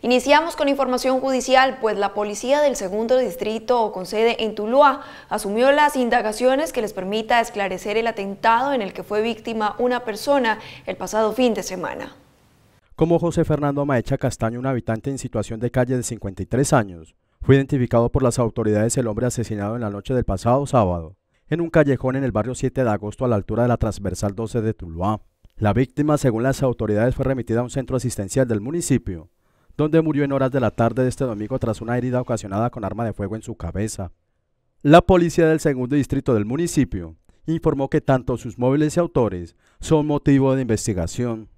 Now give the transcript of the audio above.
Iniciamos con información judicial, pues la policía del segundo distrito con sede en Tuluá asumió las indagaciones que les permita esclarecer el atentado en el que fue víctima una persona el pasado fin de semana. Como José Fernando Maecha Castaño, un habitante en situación de calle de 53 años, fue identificado por las autoridades el hombre asesinado en la noche del pasado sábado, en un callejón en el barrio 7 de agosto a la altura de la transversal 12 de Tuluá. La víctima, según las autoridades, fue remitida a un centro asistencial del municipio, donde murió en horas de la tarde de este domingo tras una herida ocasionada con arma de fuego en su cabeza. La policía del segundo distrito del municipio informó que tanto sus móviles y autores son motivo de investigación.